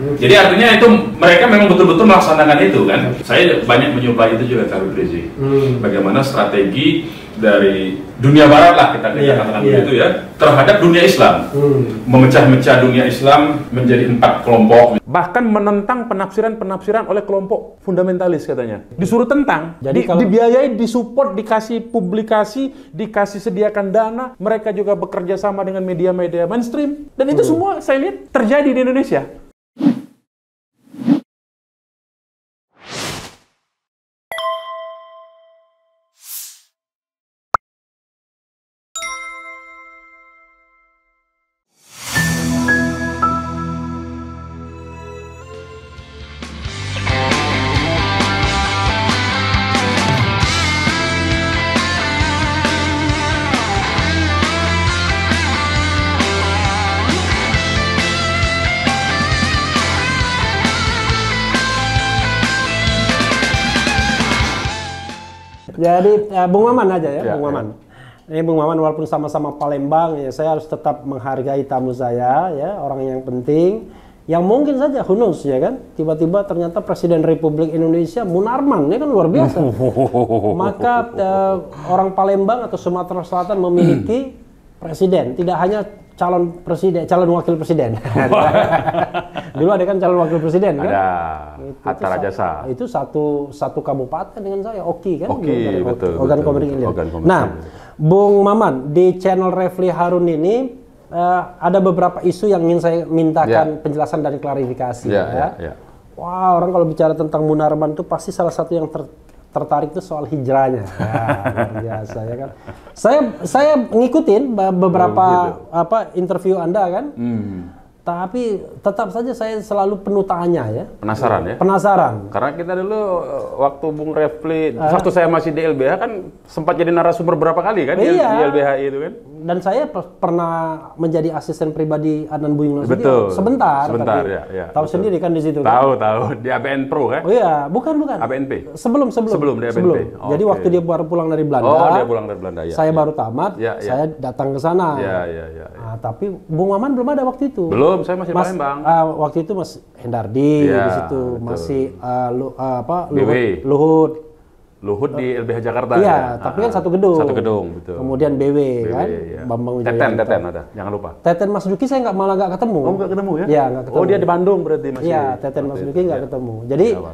Iya. Jadi artinya itu mereka memang betul-betul melaksanakan itu kan. Iya. Saya banyak mencoba itu juga Kak Brizi. Hmm. Bagaimana strategi dari dunia barat lah kita yeah, katakan yeah. begitu ya terhadap dunia Islam. Hmm. Memecah-mecah dunia Islam menjadi empat kelompok. Bahkan menentang penafsiran-penafsiran oleh kelompok fundamentalis katanya. Disuruh tentang, jadi di, kalau... dibiayai, disupport, dikasih publikasi, dikasih sediakan dana, mereka juga bekerja sama dengan media-media mainstream dan itu hmm. semua saya lihat terjadi di Indonesia. Dari uh, Bung Maman aja ya, ya Bung ya. Maman. Ya. Ini Bung Maman walaupun sama-sama Palembang ya saya harus tetap menghargai tamu saya ya, orang yang penting yang mungkin saja hunus ya kan tiba-tiba ternyata presiden Republik Indonesia Munarman ini ya kan luar biasa maka uh, orang Palembang atau Sumatera Selatan memiliki presiden tidak hanya calon presiden calon wakil presiden Dulu ada kan calon wakil presiden kan? Ada. Gitu, Hatta Rajasa. Itu satu satu kabupaten dengan saya, Oki kan? Oki, betul. Ogan Komering Ilir. Nah, Bung Maman di channel Refli Harun ini eh, ada beberapa isu yang ingin saya mintakan ya. penjelasan dan klarifikasi yeah, ya. Ya, ya. Wah, wow, orang kalau bicara tentang Munarman itu pasti salah satu yang ter tertarik itu soal hijrahnya. Ya, biasa ya kan. Saya saya ngikutin beberapa oh, gitu. apa interview Anda kan. hmm. Tapi tetap saja saya selalu penuh tanya ya. Penasaran ya? Penasaran. Karena kita dulu eh, waktu Bung Refli, uh, waktu saya masih di LBH kan sempat jadi narasumber berapa kali kan iya. di LBH itu kan? Dan saya pernah menjadi asisten pribadi Adnan Buyung Betul. Sebentar. Sebentar tapi ya. ya tahu betul. sendiri kan di situ. Tahu kan? tahu di ABN Pro kan? Oh iya, bukan bukan. ABNP. Sebelum sebelum. Sebelum di ABNP. Sebelum. Okay. Jadi waktu dia baru pulang dari Belanda. Oh dia pulang dari Belanda ya. Saya ya. baru tamat. Ya, ya. Saya datang ke sana. Ya, ya, ya, ya. Nah, tapi Bung Maman belum ada waktu itu. Belum, saya masih Mas, Palembang. Uh, waktu itu Mas Hendardi ya, di iya, situ, betul. masih uh, lu, uh, apa Luhut, Luhut Luhut di LBH Jakarta. Iya, ya? tapi uh, kan satu gedung. Satu gedung, betul. Kemudian BW, BW kan, iya. Bambang Wijaya. Teten, gitu. Teten ada, jangan lupa. Teten Mas Duki saya nggak malah nggak ketemu. Oh, nggak ketemu ya? Iya, nggak ketemu. Oh, dia di Bandung berarti masih. Iya, Teten Mas Duki nggak ya. ketemu. Jadi iya,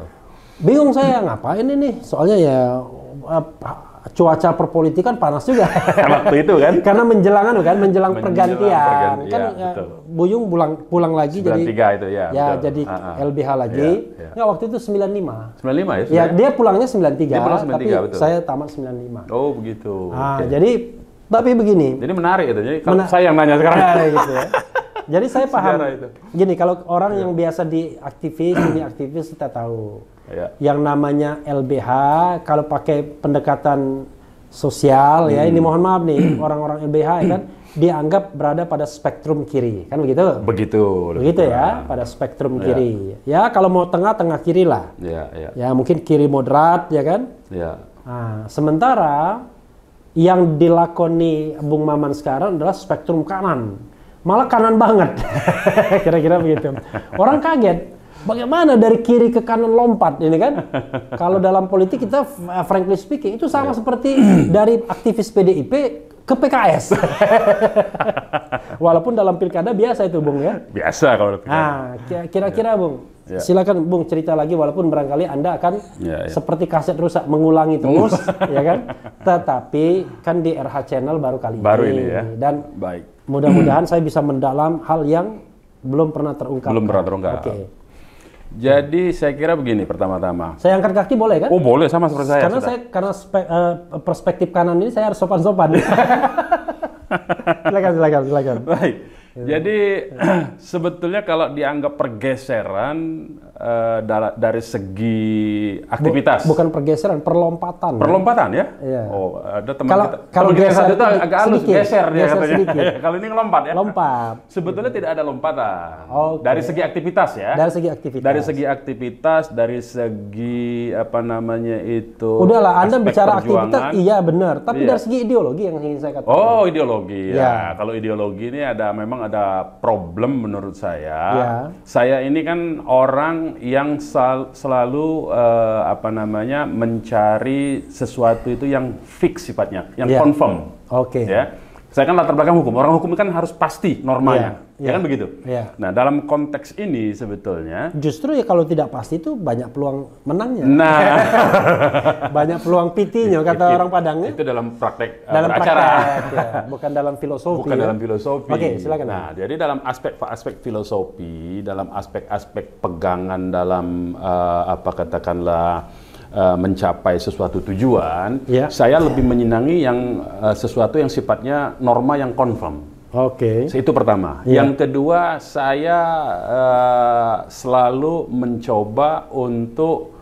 bingung saya ngapain ini nih, soalnya ya uh, cuaca perpolitikan panas juga. Waktu itu kan. Karena menjelang anu kan, menjelang, menjelang pergantian. pergantian. Kan ya, Buyung pulang pulang lagi 93 jadi itu ya. Ya betul. jadi uh, ah, uh. Ah. LBH iya, lagi. Ya, ya. Nggak waktu itu 95. 95 ya, ya. Sebenarnya. Ya dia pulangnya 93. Dia pulang 93 tapi betul. saya tamat 95. Oh begitu. Nah, okay. jadi tapi begini. Jadi menarik itu. Jadi kalau saya yang nanya nah, sekarang. Menarik gitu ya. Jadi saya paham. Itu. Gini, kalau orang ya. yang biasa di aktivis, ini aktivis kita tahu yeah. yang namanya LBH kalau pakai pendekatan sosial hmm. ya ini hmm. mohon maaf nih hmm. orang-orang LBH ya kan dianggap berada pada spektrum kiri kan begitu begitu begitu ya nah. pada spektrum ya. kiri ya, kalau mau tengah tengah kiri lah ya, yeah. ya mungkin kiri moderat ya kan yeah. Nah, sementara yang dilakoni Bung Maman sekarang adalah spektrum kanan malah kanan banget kira-kira begitu orang kaget Bagaimana dari kiri ke kanan lompat ini kan? Kalau dalam politik kita eh, frankly speaking itu sama yeah. seperti dari aktivis PDIP ke PKS. Walaupun dalam pilkada biasa itu, Bung ya. Biasa kalau pilkada. Nah, kira-kira yeah. Bung, Ya. Silakan Bung cerita lagi walaupun barangkali Anda akan ya, ya. seperti kaset rusak mengulangi terus ya kan. Tetapi kan di RH Channel baru kali baru ini, ini ya. dan baik. Mudah-mudahan saya bisa mendalam hal yang belum pernah terungkap. Belum pernah terungkap. Oke. Okay. Jadi saya kira begini pertama-tama. Saya angkat kaki boleh kan? Oh boleh sama seperti saya. Karena sudah. saya karena spe, uh, perspektif kanan ini saya harus sopan-sopan. silakan silakan silakan. Baik. Iya. Jadi sebetulnya kalau dianggap pergeseran uh, dari segi aktivitas. Bukan pergeseran, perlompatan. Perlompatan ya? Iya. Oh, ada teman kalau, kita. Kalau teman geser, itu agak halus, geser dia geser katanya. kalau ini ngelompat ya? Lompat. Sebetulnya gitu. tidak ada lompatan. Okay. Dari segi aktivitas ya? Dari segi aktivitas. Dari segi aktivitas, dari segi apa namanya itu. Udahlah, Anda bicara perjuangan. aktivitas, iya benar. Tapi iya. dari segi ideologi yang ingin saya katakan. Oh, ideologi. Ya, ya. kalau ideologi ini ada memang ada problem menurut saya. Ya. Saya ini kan orang yang sel selalu uh, apa namanya mencari sesuatu itu yang fix sifatnya, yang ya. confirm. Oke. Okay. Ya saya kan latar belakang hukum. Orang hukum kan harus pasti normanya, yeah, yeah, ya kan iya, begitu. Yeah. Nah dalam konteks ini sebetulnya justru ya kalau tidak pasti itu banyak peluang menangnya. Nah, banyak peluang pitinya kata it, it, orang Padangnya. Itu dalam praktek eh, dalam acara, ya. bukan dalam filosofi. Bukan ya. dalam filosofi. Oke, okay, silakan. Ya. Nah, jadi dalam aspek-aspek filosofi, dalam aspek-aspek pegangan dalam uh, apa katakanlah Eh, mencapai sesuatu tujuan, ya. saya lebih menyenangi yang uh, sesuatu yang sifatnya norma yang confirm. Oke. Okay. Itu pertama. Yeah. Yang kedua, saya uh, selalu mencoba untuk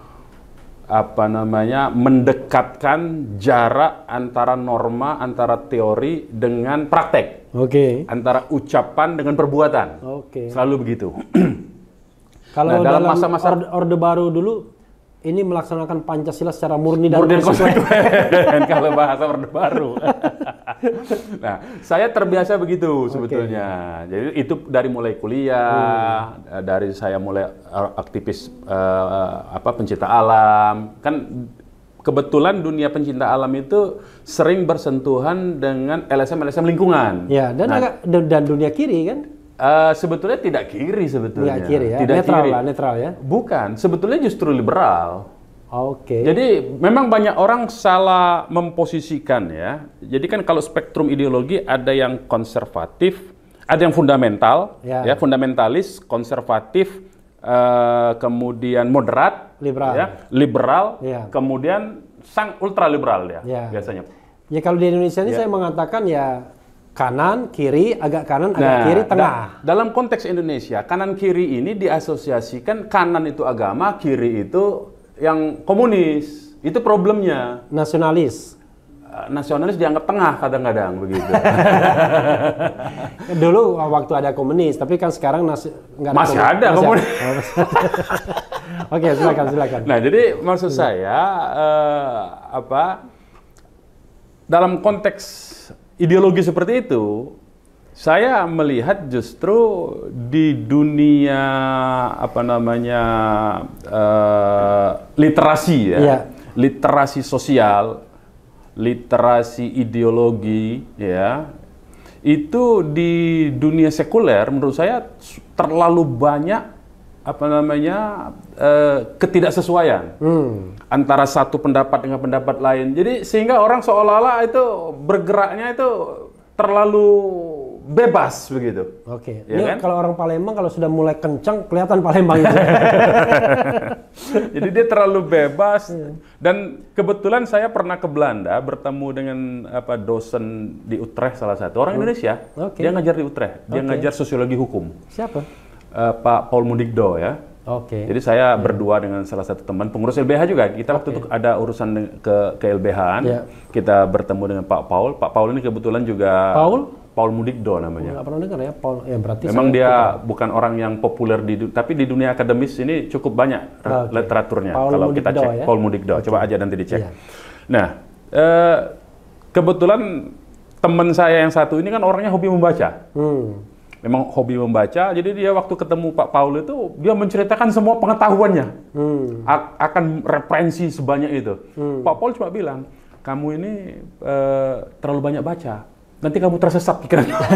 apa namanya mendekatkan jarak antara norma antara teori dengan praktek. Oke. Okay. Antara ucapan dengan perbuatan. Oke. Okay. Selalu begitu. Kalau nah, dalam masa-masa orde, orde baru dulu ini melaksanakan Pancasila secara murni dan murni konsekuen. kalau bahasa Orde Baru. nah, saya terbiasa begitu sebetulnya. Jadi itu dari mulai kuliah, hmm. dari saya mulai eh, aktivis uh, apa pencinta alam. Kan kebetulan dunia pencinta alam itu sering bersentuhan dengan LSM-LSM lingkungan. Ya, dan nah, agak, dan dunia kiri kan? Eh, sebetulnya tidak kiri sebetulnya. Tidak kiri ya. Tidak netral kiri. lah, netral ya. Bukan, sebetulnya justru liberal. Oke. Okay. Jadi memang banyak orang salah memposisikan ya. Jadi kan kalau spektrum ideologi ada yang konservatif, ada yang fundamental, ya, ya fundamentalis, konservatif, uh, kemudian moderat, liberal, ya, liberal, ya. kemudian sang ultraliberal ya, ya biasanya. Ya kalau di Indonesia ini ya. saya mengatakan ya kanan kiri agak kanan agak nah, kiri tengah. Da dalam konteks Indonesia kanan kiri ini diasosiasikan kanan itu agama kiri itu yang komunis itu problemnya. Nasionalis. Eh, nasionalis dianggap tengah kadang-kadang begitu. Dulu waktu ada komunis tapi kan sekarang nasi ada masih komunis. ada komunis. Oke silakan silakan. Nah jadi maksud saya uh, apa dalam konteks ideologi seperti itu, saya melihat justru di dunia apa namanya uh, literasi ya, yeah. literasi sosial, literasi ideologi ya itu di dunia sekuler menurut saya terlalu banyak apa namanya uh, ketidaksesuaian hmm. antara satu pendapat dengan pendapat lain. Jadi sehingga orang seolah-olah itu bergeraknya itu terlalu bebas begitu. Oke. Okay. Ya Ini kan? kalau orang Palembang kalau sudah mulai kencang kelihatan Palembang. Jadi dia terlalu bebas hmm. dan kebetulan saya pernah ke Belanda bertemu dengan apa dosen di Utrecht salah satu orang hmm. Indonesia. Okay. Dia ngajar di Utrecht. Dia okay. ngajar sosiologi hukum. Siapa? uh, Pak Paul Mudikdo ya. Oke. Okay. Jadi saya yeah. Hmm. berdua dengan salah satu teman pengurus LBH juga. Kita okay. waktu itu ada urusan ke ke lbh Yeah. Kita bertemu dengan Pak Paul. Pak Paul ini kebetulan juga Paul Paul Mudikdo namanya. Enggak pernah dengar ya Paul. Ya berarti Memang dia kita. bukan orang yang populer di tapi di dunia akademis ini cukup banyak ah, okay. literaturnya. Paul kalau Mudikdo, kita cek ya? Paul Mudikdo, okay. coba aja nanti dicek. Yeah. Nah, eh, kebetulan teman saya yang satu ini kan orangnya hobi membaca. Hmm memang hobi membaca. Jadi dia waktu ketemu Pak Paul itu dia menceritakan semua pengetahuannya hmm. akan referensi sebanyak itu. Hmm. Pak Paul cuma bilang, kamu ini uh, terlalu banyak baca. Nanti kamu tersesat pikiran. Jadi,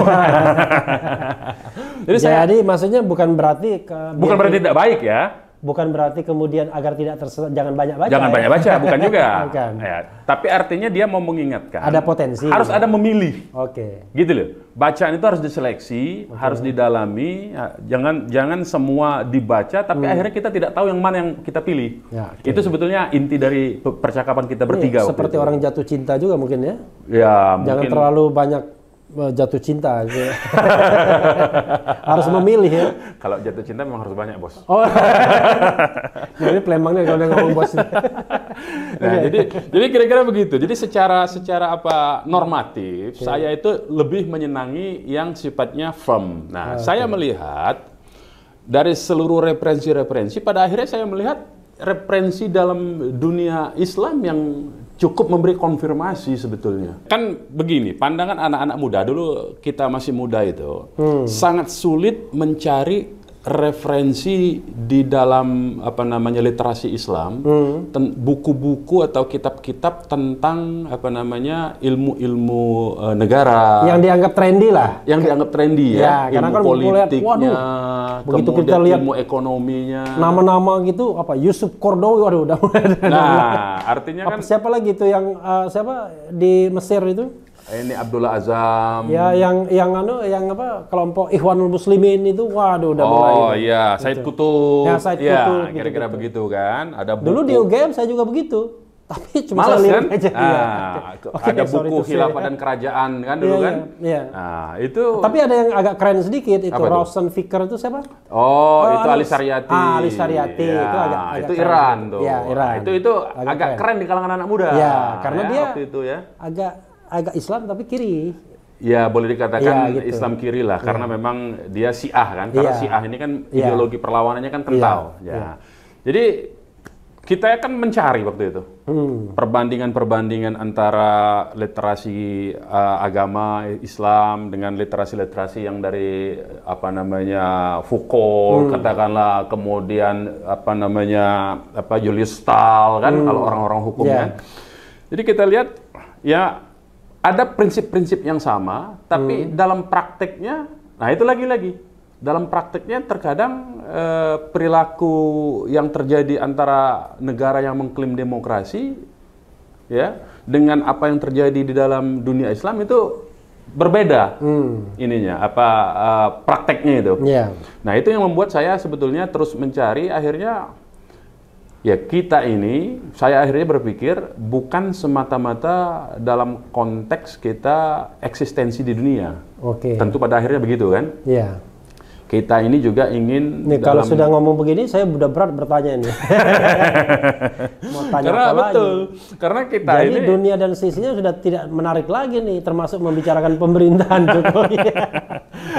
Jadi saya, maksudnya bukan berarti bukan berarti tidak baik ya bukan berarti kemudian agar tidak tersesat jangan banyak baca. Jangan ya? banyak baca, bukan juga. bukan. Ya, tapi artinya dia mau mengingatkan. Ada potensi. Harus ada memilih. Oke. Okay. Gitu loh. Bacaan itu harus diseleksi, okay. harus didalami. Ya, jangan jangan semua dibaca, tapi hmm. akhirnya kita tidak tahu yang mana yang kita pilih. Ya, okay. Itu sebetulnya inti dari percakapan kita iya, bertiga. seperti itu. orang jatuh cinta juga mungkin ya. Ya. Jangan mungkin. terlalu banyak Eh, jatuh cinta gitu. harus memilih ya kalau jatuh cinta memang harus banyak bos oh jadi pelembangnya kalau dia ngomong bos nah jadi jadi kira-kira begitu jadi secara secara apa normatif okay. saya itu lebih menyenangi yang sifatnya firm nah okay. saya melihat dari seluruh referensi-referensi pada akhirnya saya melihat referensi dalam dunia Islam yang cukup memberi konfirmasi sebetulnya. Kan begini, pandangan anak-anak muda dulu kita masih muda itu hmm. sangat sulit mencari referensi di dalam apa namanya literasi Islam hmm. buku-buku hmm. atau kitab-kitab tentang apa namanya ilmu-ilmu e, negara yang dianggap trendy lah yang dianggap trendy ya, ya ilmu kan politiknya waduh, begitu kita lihat ilmu ekonominya nama-nama gitu apa Yusuf Kordowi waduh udah nah artinya kan siapa lagi itu yang uh, siapa di Mesir itu ini Abdullah Azam. Ya yang yang anu yang apa kelompok Ikhwanul Muslimin itu waduh udah oh, mulai. Oh iya, Said gitu. Kutub. Ya Said ya, Kutub. Kira-kira gitu, begitu kan. Ada buku. Dulu di UGM saya juga begitu. Tapi cuma Males, kan? aja. Iya. Ah, ya. okay, ada buku Khilafah dan Kerajaan kan dulu ya, kan? Iya, iya. Nah, itu Tapi ada yang agak keren sedikit itu Rosen Ficker itu siapa? Oh, oh itu anu, Ali Sariati. Ah, Ali Sariati ya, itu agak, agak itu Iran tuh. Iya, Iran. Nah, itu itu agak, agak keren. keren di kalangan anak muda. Iya, karena ya, dia itu ya. agak agak Islam tapi kiri. Ya boleh dikatakan ya, gitu. Islam kiri lah karena ya. memang dia Syiah kan karena ya. Syiah ini kan ya. ideologi perlawanannya kan kental. Ya. ya. ya. Jadi kita kan mencari waktu itu hmm. perbandingan-perbandingan hmm. antara literasi uh, agama Islam dengan literasi-literasi yang dari apa namanya Foucault hmm. katakanlah kemudian apa namanya apa Julius Stahl kan hmm. kalau orang-orang hukum yeah. kan. Jadi kita lihat ya ada prinsip-prinsip yang sama, tapi hmm. dalam prakteknya, nah itu lagi-lagi dalam prakteknya terkadang eh, perilaku yang terjadi antara negara yang mengklaim demokrasi ya dengan apa yang terjadi di dalam dunia Islam itu berbeda hmm. ininya apa uh, prakteknya itu. Yeah. Nah itu yang membuat saya sebetulnya terus mencari akhirnya ya kita ini saya akhirnya berpikir bukan semata-mata dalam konteks kita eksistensi di dunia. Oke. Okay. Tentu pada akhirnya begitu kan? Iya. Yeah kita ini juga ingin Nih, dalam... kalau sudah ngomong begini saya sudah berat bertanya ini. Mau tanya Karena apa betul. Lagi? Karena kita Jadi ini dunia dan sisinya sudah tidak menarik lagi nih termasuk membicarakan pemerintahan Jokowi.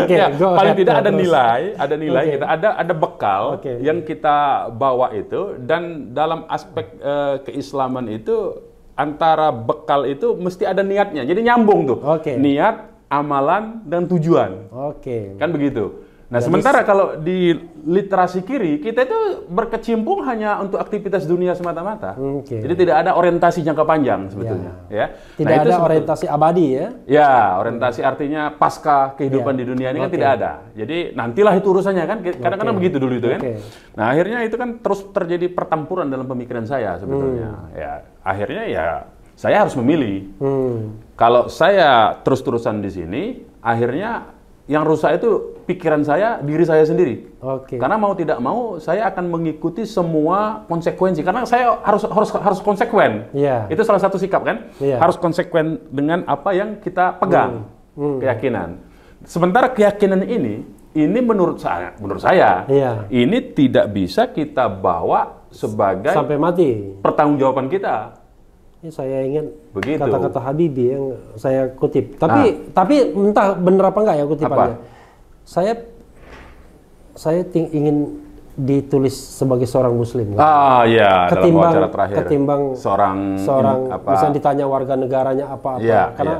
okay, ya, paling tidak tidak terus. ada nilai, ada nilai okay. kita ada ada bekal okay. yang kita bawa itu dan dalam aspek uh, keislaman itu antara bekal itu mesti ada niatnya. Jadi nyambung tuh. Okay. Niat, amalan dan tujuan. Oke. Okay. Kan begitu. Nah, sementara kalau di literasi kiri kita itu berkecimpung hanya untuk aktivitas dunia semata-mata. Hmm, okay. Jadi tidak ada orientasi jangka panjang ya. sebetulnya, ya. ya. Tidak nah, ada itu orientasi abadi ya. Ya, orientasi artinya pasca kehidupan ya. di dunia ini okay. kan tidak ada. Jadi nantilah itu urusannya kan. Kadang-kadang okay. begitu dulu itu kan. Okay. Nah, akhirnya itu kan terus terjadi pertempuran dalam pemikiran saya sebetulnya. Hmm. Ya, akhirnya ya saya harus memilih. Hmm. Kalau saya terus-terusan di sini, akhirnya yang rusak itu pikiran saya, diri saya sendiri. Oke. Okay. Karena mau tidak mau saya akan mengikuti semua konsekuensi karena saya harus harus harus konsekuen. Iya. Yeah. Itu salah satu sikap kan? Yeah. Harus konsekuen dengan apa yang kita pegang. Mm. Mm. Keyakinan. Sementara keyakinan ini ini menurut saya menurut saya yeah. ini tidak bisa kita bawa sebagai sampai mati pertanggungjawaban kita. Ini saya ingin kata-kata Habibie yang saya kutip. Tapi nah. tapi entah benar apa enggak ya kutipannya. Apa? Saya saya ting ingin ditulis sebagai seorang muslim. Ah kan? ketimbang, dalam terakhir. Ketimbang seorang seorang apa? bisa ditanya warga negaranya apa-apa. Ya, karena ya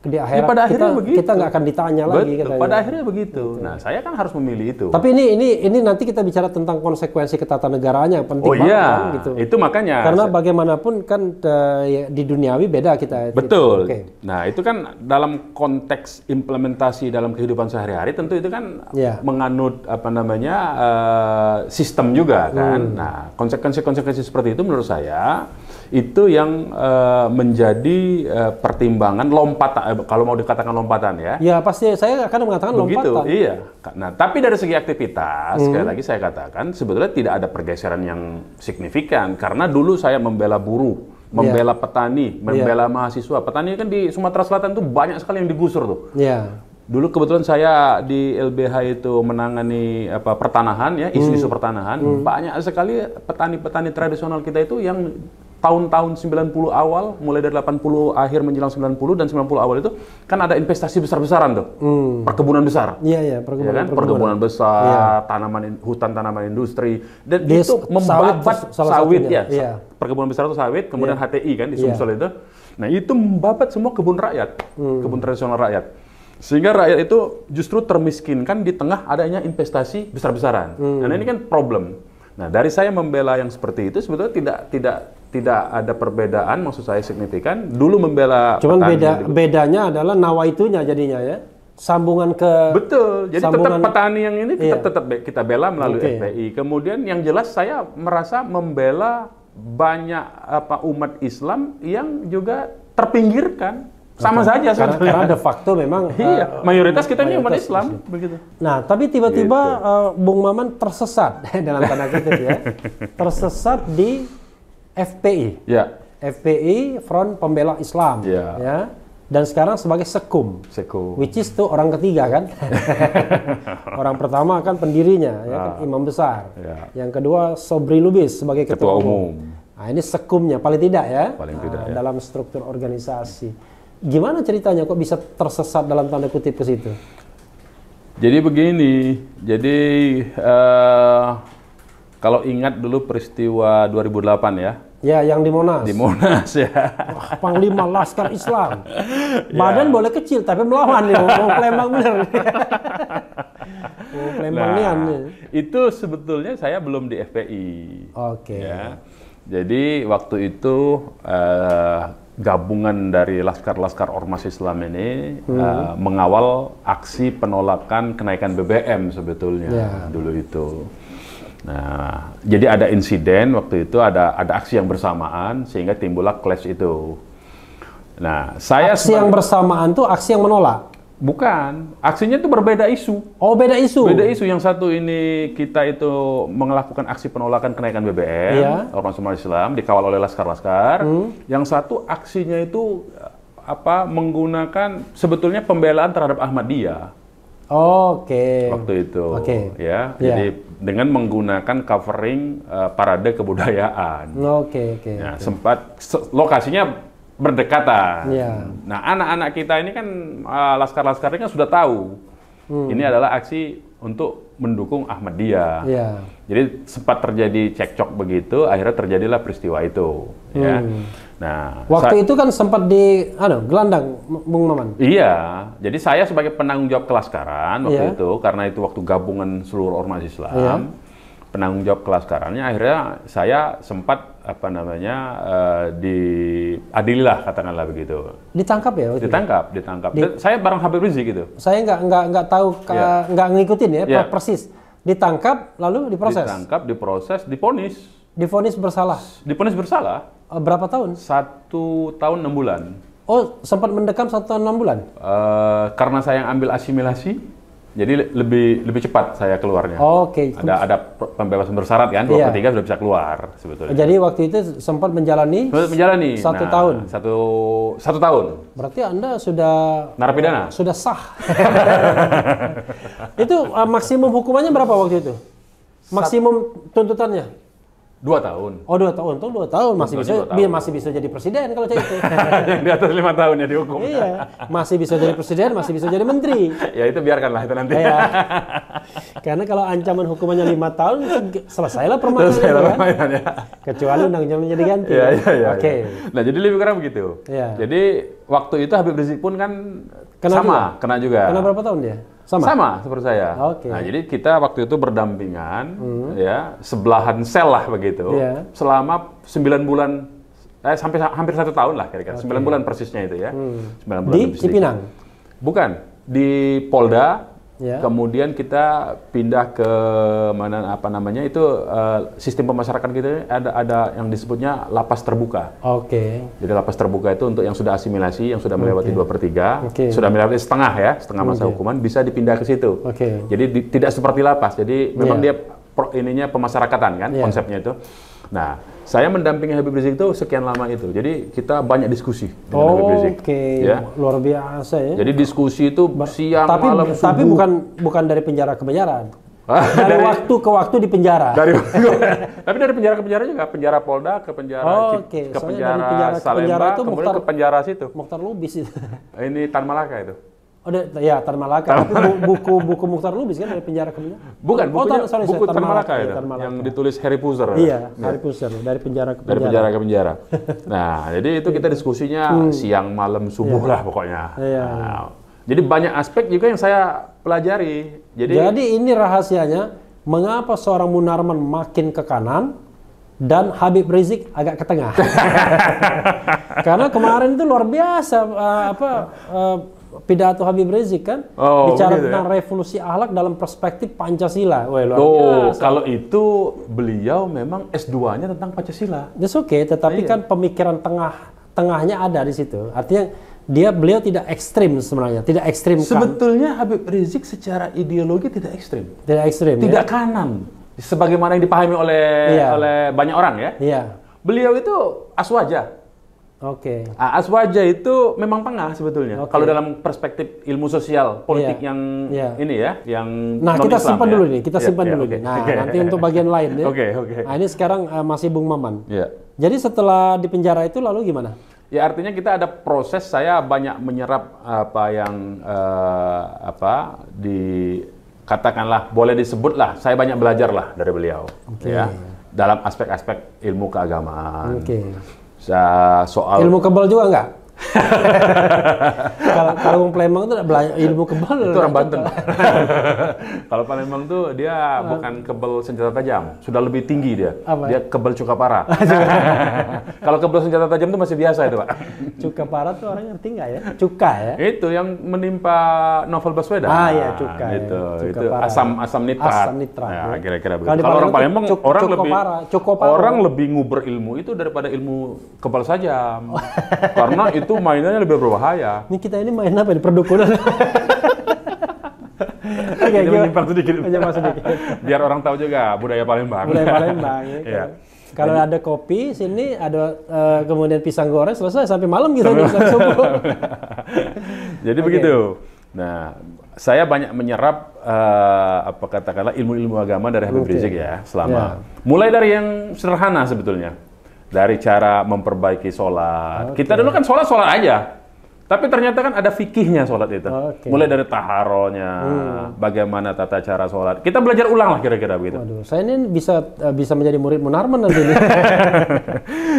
di ya, akhirat ya, pada kita, akhirnya begitu. kita nggak akan ditanya Betul. lagi katanya. pada akhirnya begitu Betul. nah saya kan harus memilih itu tapi ini ini ini nanti kita bicara tentang konsekuensi ketatanegaraannya yang penting oh, iya. banget iya. kan gitu itu makanya karena saya... bagaimanapun kan eh, ya, di duniawi beda kita gitu. Betul okay. nah itu kan dalam konteks implementasi dalam kehidupan sehari-hari tentu itu kan yeah. menganut apa namanya uh, sistem juga kan hmm. nah konsekuensi konsekuensi seperti itu menurut saya itu yang uh, menjadi uh, pertimbangan lompatan eh, kalau mau dikatakan lompatan ya. Ya pasti saya akan mengatakan Begitu, lompatan. Iya. Nah, tapi dari segi aktivitas hmm. sekali lagi saya katakan sebetulnya tidak ada pergeseran yang signifikan karena dulu saya membela buruh ya. membela yeah. petani, ya. membela yeah. mahasiswa. Petani kan di Sumatera Selatan tuh banyak sekali yang digusur tuh. Yeah. Dulu kebetulan saya di LBH itu menangani apa pertanahan ya, isu-isu hmm. pertanahan. Hmm. Banyak sekali petani-petani tradisional kita itu yang tahun-tahun 90 awal, mulai dari 80 akhir menjelang 90 dan 90 awal itu kan ada investasi besar-besaran tuh. Hmm. Perkebunan besar. Iya, iya, perkebunan. Ya kan? perkebunan. perkebunan besar, iya. tanaman hutan tanaman industri dan Des, itu membabat sawit, sawit ya. Iya. Perkebunan besar itu sawit, kemudian ya. HTI kan iya. di Sumsel itu. Nah, itu membabat semua kebun rakyat, hmm. kebun tradisional rakyat. Sehingga rakyat itu justru termiskinkan di tengah adanya investasi besar-besaran. Hmm. Nah, ini kan problem. Nah, dari saya membela yang seperti itu sebetulnya tidak tidak tidak ada perbedaan maksud saya signifikan dulu membela cuman beda bedanya adalah nawaitunya jadinya ya sambungan ke betul jadi sambungan, tetap petani yang ini tetap, iya. tetap kita bela melalui okay. FPI kemudian yang jelas saya merasa membela banyak apa umat Islam yang juga terpinggirkan sama okay. saja karena, karena de facto memang iya, uh, mayoritas kita ini umat Islam begitu. Nah, tapi tiba-tiba gitu. uh, Bung Maman tersesat dalam tanda kutip ya. tersesat di FPI. Ya. FPI Front Pembela Islam. Ya. ya. Dan sekarang sebagai Sekum. Sekum. Which is tuh orang ketiga kan. orang pertama kan pendirinya, ya kan, ah. imam besar. Ya. Yang kedua Sobri Lubis sebagai ketua, ketua umum. umum. Nah, ini sekumnya paling tidak ya. Paling nah, tidak ya. Dalam struktur organisasi. Gimana ceritanya kok bisa tersesat dalam tanda kutip ke situ? Jadi begini, jadi uh, kalau ingat dulu peristiwa 2008 ya. Ya, yang di Monas. Di Monas ya. Wah, Panglima Laskar Islam. Ya. Badan ya. boleh kecil tapi melawan nih, mau Palembang bener. Nah, itu sebetulnya saya belum di FPI. Oke. Okay. Ya. Jadi waktu itu uh, gabungan dari laskar-laskar ormas Islam ini hmm. uh, mengawal aksi penolakan kenaikan BBM sebetulnya ya. dulu itu. Nah, jadi ada insiden waktu itu ada ada aksi yang bersamaan sehingga timbullah clash itu. Nah, saya aksi yang bersamaan tuh aksi yang menolak. Bukan, aksinya itu berbeda isu. Oh, beda isu. Beda isu yang satu ini kita itu melakukan aksi penolakan kenaikan BBM iya. orang semua Islam dikawal oleh laskar-laskar. Hmm. Yang satu aksinya itu apa menggunakan sebetulnya pembelaan terhadap Ahmadiyah. Oh, Oke. Okay. Waktu itu. Oke. Okay. Ya, yeah. jadi dengan menggunakan covering uh, parade kebudayaan. Oke, okay, oke. Okay, nah, okay. sempat se lokasinya berdekatan. Yeah. Nah, anak-anak kita ini kan uh, eh, laskar laskarnya kan sudah tahu hmm. ini adalah aksi untuk mendukung Ahmadiyah. Ya. Jadi sempat terjadi cekcok begitu, akhirnya terjadilah peristiwa itu. Ya. Hmm. Ya. Nah, waktu itu kan sempat di, ano, gelandang, Bung Maman. Iya, jadi saya sebagai penanggung jawab kelas karan waktu iya. itu, karena itu waktu gabungan seluruh ormas Islam, iya. penanggung jawab kelas karannya akhirnya saya sempat apa namanya uh, diadililah katakanlah begitu. Ditangkap ya? Waktu ditangkap, ya? ditangkap. Di... Saya bareng Habib Rizik gitu. Saya nggak nggak nggak tahu yeah. nggak ngikutin ya yeah. Iya. persis. Ditangkap lalu diproses. Ditangkap, diproses, diponis. diponis bersalah. Diponis bersalah. Eh, berapa tahun? Satu tahun enam bulan. Oh, sempat mendekam satu tahun enam bulan? Uh, karena saya yang ambil asimilasi. Jadi lebih lebih cepat saya keluarnya. Oh, Oke. Okay. Ada ada pembebasan bersyarat kan, iya. dua ketiga sudah bisa keluar sebetulnya. Jadi waktu itu sempat menjalani. Sempat menjalani satu nah, tahun. Satu satu tahun. Berarti anda sudah narapidana. Sudah sah. itu uh, maksimum hukumannya berapa waktu itu? Maksimum tuntutannya? Dua tahun. Oh dua tahun, tuh dua tahun masih bisa dua masih bisa jadi presiden kalau itu. yang di atas lima tahun ya dihukum. Iya, masih bisa jadi presiden, masih bisa jadi menteri. ya itu biarkanlah itu nanti. ya. Karena kalau ancaman hukumannya lima tahun, selesailah permainannya. permainannya. Kan? Ya. Kecuali undang-undang menjadi ganti. ya ya, Oke. Okay. Ya. Nah jadi lebih kurang begitu. Iya. Jadi waktu itu Habib Rizik pun kan kena sama, juga. kena juga. Kena berapa tahun dia? Sama? Sama seperti saya. Okay. Nah, jadi kita waktu itu berdampingan, hmm. ya, sebelahan sel lah begitu. Yeah. Selama 9 bulan, eh, sampai hampir satu tahun lah kira-kira. Okay. 9 bulan persisnya itu ya. Hmm. 9 bulan Di Cipinang? Bukan, di Polda, Yeah. Kemudian kita pindah ke mana apa namanya itu uh, sistem pemasarakan kita ada ada yang disebutnya lapas terbuka. Oke. Okay. Jadi lapas terbuka itu untuk yang sudah asimilasi, yang sudah melewati dua okay. per tiga, okay. sudah melewati setengah ya setengah masa okay. hukuman bisa dipindah ke situ. Oke. Okay. Jadi di, tidak seperti lapas. Jadi memang yeah. dia pro, ininya pemasarakatan kan yeah. konsepnya itu. Nah, saya mendampingi Habib Rizik itu sekian lama itu. Jadi kita banyak diskusi dengan oh, Habib Rizik. Oke, okay. ya. luar biasa ya. Jadi diskusi itu siang tapi, malam subuh. Tapi bukan bukan dari penjara ke penjara. Ah, dari, dari waktu ke waktu di penjara. Dari tapi dari penjara ke penjara juga, penjara Polda ke penjara oh, okay. ke Soalnya penjara, penjara Salemba, ke penjara itu kemudian ke penjara situ. Mokhtar Lubis itu. Ini Tan Malaka itu. Oh, de, ya Tan Malaka. Tan Tapi buku buku Mukhtar Lubis kan dari penjara ke penjara. Bukan, oh, sorry, buku Tan, Malaka, ya, iya, Tan Malaka. yang ditulis Harry Puzer. Iya, ya. Harry Puzer dari penjara ke penjara. Dari penjara ke penjara. nah, jadi itu iya. kita diskusinya hmm. siang malam subuh yeah. lah pokoknya. Iya. Yeah. Nah, jadi banyak aspek juga yang saya pelajari. Jadi Jadi ini rahasianya mengapa seorang Munarman makin ke kanan dan Habib Rizik agak ke tengah. Karena kemarin itu luar biasa uh, apa uh, pidato Habib Rizik kan oh, bicara gitu tentang ya? revolusi akhlak dalam perspektif Pancasila. Wah, luar oh, biasa. kalau itu beliau memang S2-nya tentang Pancasila. Ya okay, tetapi nah, kan pemikiran tengah tengahnya ada di situ. Artinya dia beliau tidak ekstrem sebenarnya, tidak ekstrem. Sebetulnya Habib Rizik secara ideologi tidak ekstrem. Tidak ekstrem. Ya? Tidak ya? kanan, sebagaimana yang dipahami oleh iya. oleh banyak orang ya. Iya. Beliau itu aswaja Oke. Okay. Ah, Aswaja itu memang tengah sebetulnya. Okay. Kalau dalam perspektif ilmu sosial politik yeah. yang yeah. ini ya, yang Nah, kita simpan ya. dulu nih, kita yeah, simpan yeah, dulu okay. nih. Nah, okay. nanti untuk bagian lain ya. Oke, oke. Okay. Nah, ini sekarang uh, masih Bung Maman. Yeah. Jadi setelah di penjara itu lalu gimana? Ya artinya kita ada proses saya banyak menyerap apa yang uh, apa di katakanlah boleh disebutlah saya banyak belajar lah dari beliau okay. ya dalam aspek-aspek ilmu keagamaan. Okay soal ilmu kebal juga nggak kalau kalau Palembang itu belajar ilmu kebal. Itu orang Banten. kalau Palembang tuh dia ah. bukan kebal senjata tajam, sudah lebih tinggi dia. Apa? Dia kebal cuka parah. Ah, kalau kebal senjata tajam itu masih biasa itu, Pak. Cuka parah tuh orang ngerti nggak ya? Cuka ya? Itu yang menimpa Novel Baswedan. Ah iya, cuka. Itu, ya. Gitu, cuka itu asam asam nitrat. Asam nitrat. Nah, ya, kira-kira begitu. Kalau orang Palembang orang lebih orang lebih nguber ilmu itu daripada ilmu kebal saja. Oh. Karena itu itu mainannya lebih berbahaya. Ini kita ini main apa Ini Perdukunan. Oke, okay, menyimpan sedikit. sedikit. Biar orang tahu juga budaya Palembang. Budaya Palembang. ya. Kan. Yeah. Kalau ada kopi sini ada uh, kemudian pisang goreng selesai sampai malam gitu sampai gitu, subuh. Jadi okay. begitu. Nah, saya banyak menyerap uh, apa katakanlah ilmu-ilmu agama dari Habib okay. Rizik ya selama. Yeah. Mulai dari yang sederhana sebetulnya dari cara memperbaiki sholat. Okay. Kita dulu kan sholat sholat aja, tapi ternyata kan ada fikihnya sholat itu. Okay. Mulai dari taharonya, hmm. bagaimana tata cara sholat. Kita belajar ulang lah kira-kira begitu. Waduh, saya ini bisa eh, bisa menjadi murid Munarman nanti jadi,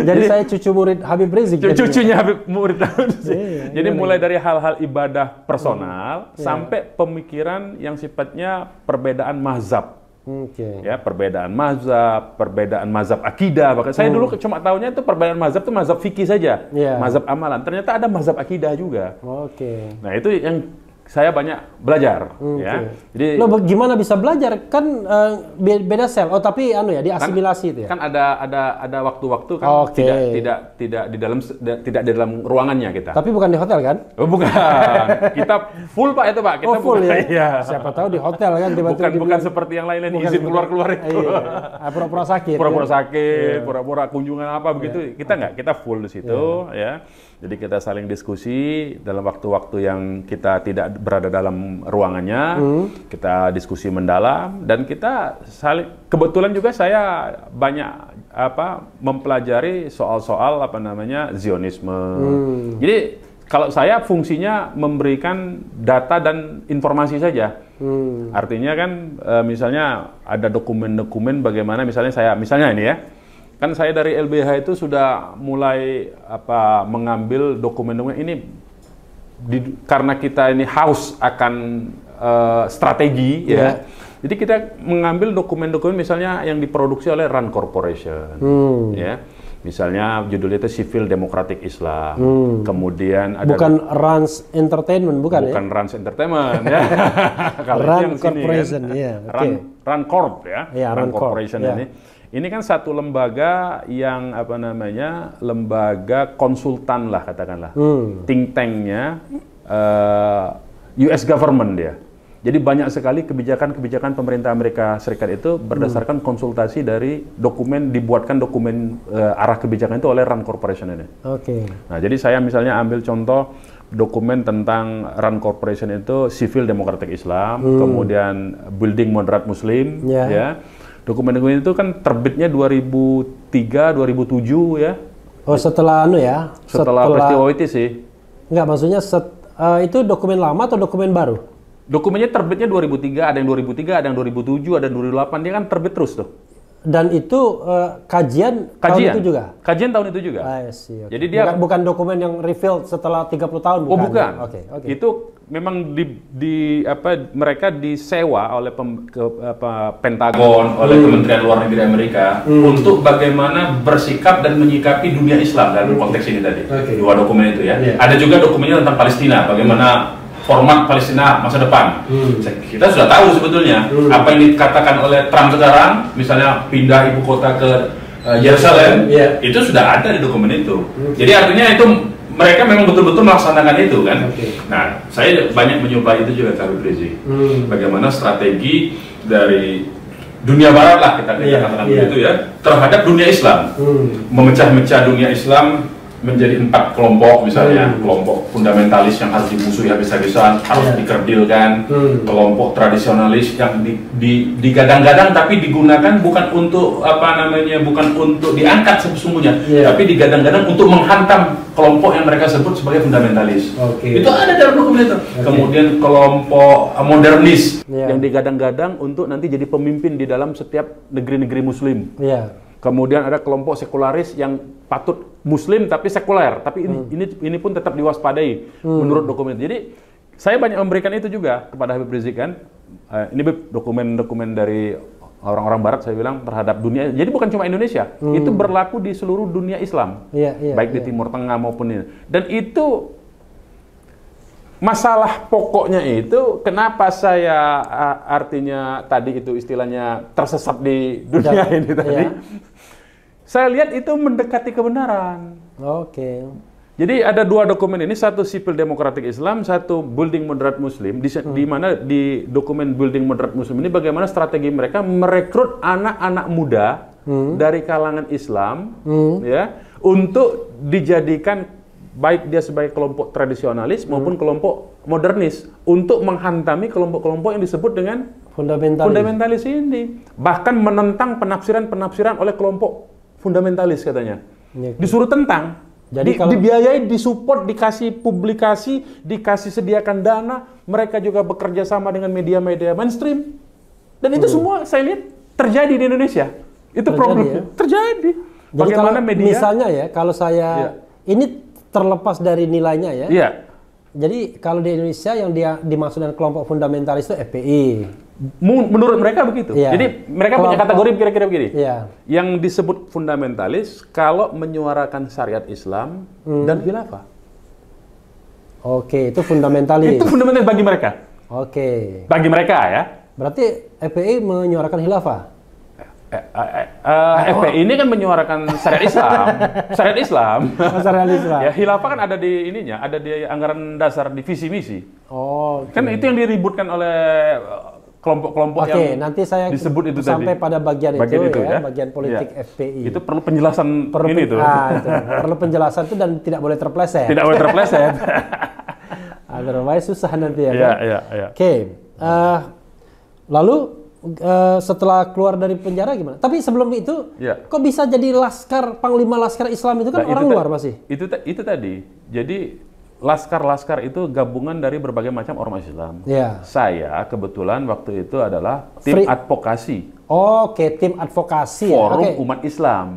jadi saya cucu murid Habib Rizik. cucunya Habib murid yeah, yeah, jadi yeah, mulai yeah. dari hal-hal ibadah personal hmm. yeah. sampai pemikiran yang sifatnya perbedaan mazhab. Okay. Ya, perbedaan mazhab, perbedaan mazhab akidah. Bahkan hmm. saya dulu cuma tahunya itu perbedaan mazhab itu mazhab fikih saja, yeah. mazhab amalan. Ternyata ada mazhab akidah juga. Oke. Okay. Nah, itu yang saya banyak belajar okay. ya. Jadi lo gimana bisa belajar? Kan uh, beda sel. Oh, tapi anu ya, diasimilasi kan, itu ya. Kan ada ada ada waktu-waktu kan okay. tidak tidak tidak di dalam tidak di dalam ruangannya kita. Tapi bukan di hotel kan? Oh, bukan. kita full Pak itu Pak. Kita oh, full ya? bukan, ya. Iya. Siapa tahu di hotel kan tiba-tiba bukan, dibilang, bukan seperti yang lain-lain izin keluar-keluar itu. Iya. iya. Ah, pura-pura sakit. Pura-pura kan? sakit, iya. pura-pura iya. kunjungan apa begitu. Iya. Kita nggak, kita full di situ iya. ya jadi kita saling diskusi dalam waktu-waktu yang kita tidak berada dalam ruangannya, hmm. kita diskusi mendalam dan kita saling kebetulan juga saya banyak apa mempelajari soal-soal apa namanya Zionisme. Hmm. Jadi kalau saya fungsinya memberikan data dan informasi saja. Hmm. Artinya kan eh, misalnya ada dokumen-dokumen bagaimana misalnya saya misalnya ini ya Kan saya dari LBH itu sudah mulai apa mengambil dokumen-dokumen ini di, karena kita ini haus akan uh, strategi yeah. ya. Iya. Jadi kita mengambil dokumen-dokumen misalnya yang diproduksi oleh Run Corporation, hmm. ya. Misalnya judulnya itu Civil Democratic Islam. Hmm. Kemudian ada bukan Rans Entertainment, bukan, bukan ya? Bukan Rans Entertainment ya. Run ya. iya, ya. iya, Corporation, ya. Run, Corp ya. Run, Corporation ini. Ini kan satu lembaga yang apa namanya lembaga konsultan lah katakanlah, hmm. think tanknya uh, eh, US government dia. Jadi banyak sekali kebijakan-kebijakan pemerintah Amerika Serikat itu hmm. berdasarkan hmm. konsultasi dari dokumen dibuatkan dokumen uh, arah kebijakan itu oleh Rand Corporation ini. Oke. Okay. Nah, jadi saya misalnya ambil contoh dokumen tentang Rand Corporation itu Civil Democratic Islam, hmm. kemudian Building Moderate Muslim, yeah. ya, ya. Dokumen-dokumen itu kan terbitnya 2003, 2007 ya. Oh, setelah anu ya. Setelah, setelah peristiwa itu sih. Enggak, maksudnya set, uh, itu dokumen lama atau dokumen baru? Dokumennya terbitnya 2003, ada yang 2003, ada yang 2007, ada yang 2008. Dia kan terbit terus tuh. Dan itu uh, eh, kajian, kajian tahun itu juga? Kajian tahun itu juga. Ah, see, okay. Jadi dia bukan, bukan dokumen yang reveal setelah 30 tahun bukan? Oh, bukan. Oke, okay, Okay. Itu memang di, di apa mereka disewa oleh pem, ke, apa, Pentagon hmm. oleh Kementerian Luar Negeri Amerika hmm. untuk bagaimana bersikap dan menyikapi dunia Islam dalam hmm. konteks ini tadi okay. dua dokumen itu ya yeah. ada juga dokumennya tentang Palestina bagaimana hmm. format Palestina masa depan hmm. kita sudah tahu sebetulnya hmm. apa yang dikatakan oleh Trump sekarang misalnya pindah ibu kota ke eh, Yerusalem uh, iya. yeah. itu sudah ada di dokumen itu hmm. jadi artinya itu mereka memang betul-betul melaksanakan itu kan. Okay. Nah, saya banyak menyumpah itu juga Carlo Brezzi. Hmm. Bagaimana strategi dari dunia barat lah kita yeah, katakan yeah. begitu ya terhadap dunia Islam. Hmm. Memecah-mecah dunia Islam menjadi empat kelompok misalnya hmm. kelompok fundamentalis yang harus dimusuhi habis-habisan harus yeah. dikerdilkan hmm. kelompok tradisionalis yang di, di, digadang-gadang tapi digunakan bukan untuk apa namanya bukan untuk diangkat sesungguhnya yeah. tapi digadang-gadang untuk menghantam kelompok yang mereka sebut sebagai fundamentalis okay. itu ada dalam dokumen itu okay. kemudian kelompok modernis yeah. yang digadang-gadang untuk nanti jadi pemimpin di dalam setiap negeri-negeri muslim yeah Kemudian ada kelompok sekularis yang patut muslim tapi sekuler, tapi ini hmm. ini, ini pun tetap diwaspadai hmm. menurut dokumen. Jadi saya banyak memberikan itu juga kepada Habib Rizik kan. Uh, ini dokumen-dokumen dari orang-orang Barat saya bilang terhadap dunia. Jadi bukan cuma Indonesia, hmm. itu berlaku di seluruh dunia Islam, yeah, yeah, baik yeah. di iya. Timur Tengah maupun ini. Dan itu masalah pokoknya itu kenapa saya eh, artinya tadi itu istilahnya tersesat di dunia Dan, ini tadi. Yeah. Saya lihat itu mendekati kebenaran. Oke. Okay. Jadi ada dua dokumen ini, satu sipil demokratik Islam, satu building moderat Muslim. Di, hmm. di mana di dokumen building moderat Muslim ini bagaimana strategi mereka merekrut anak-anak muda hmm. dari kalangan Islam, hmm. ya, untuk dijadikan baik dia sebagai kelompok tradisionalis hmm. maupun kelompok modernis untuk menghantami kelompok-kelompok yang disebut dengan fundamentalis. fundamentalis ini, bahkan menentang penafsiran-penafsiran oleh kelompok fundamentalis katanya. Ya, Disuruh tentang. Jadi di, kalau dibiayai, disupport, dikasih publikasi, dikasih sediakan dana, mereka juga bekerja sama dengan media-media mainstream. Dan itu hmm. semua saya lihat terjadi di Indonesia. Itu terjadi problem ya? terjadi. Jadi Bagaimana kalau media? Misalnya ya, kalau saya ya. ini terlepas dari nilainya ya. Iya. Jadi kalau di Indonesia yang dia dimaksudkan kelompok fundamentalis itu FPI menurut mereka begitu. Yeah. Jadi mereka Kelompok. punya kategori kira-kira begini. Yeah. Yang disebut fundamentalis kalau menyuarakan syariat Islam hmm. dan khilafah. Oke, itu fundamentalis. Itu fundamentalis bagi mereka. Oke. Bagi mereka ya. Berarti FPI menyuarakan khilafah. Eh, eh, eh, eh FPI oh. ini kan menyuarakan syariat Islam, syariat Islam. Oh, syariat Islam. ya, khilafah kan ada di ininya, ada di anggaran dasar di visi misi. Oh. Okay. Kan itu yang diributkan oleh kelompok-kelompok Oke, yang nanti saya disebut itu sampai tadi. pada bagian, bagian itu, itu ya, ya, bagian iya. politik ya. FPI. Itu perlu penjelasan perlu, ini tuh. Ah, itu. perlu penjelasan itu dan tidak boleh terpleset. Tidak boleh terpleset. Otherwise susah nanti ya. Iya, kan? iya, ya. Oke. Okay. Uh, eh, lalu uh, setelah keluar dari penjara gimana? Tapi sebelum itu ya. kok bisa jadi laskar panglima laskar Islam itu kan nah, orang itu luar masih. Itu itu tadi. Jadi laskar-laskar itu gabungan dari berbagai macam ormas Islam. Yeah. Saya kebetulan waktu itu adalah tim Free. advokasi. Oh, Oke, okay. tim advokasi. Ya. Forum ya? okay. umat Islam.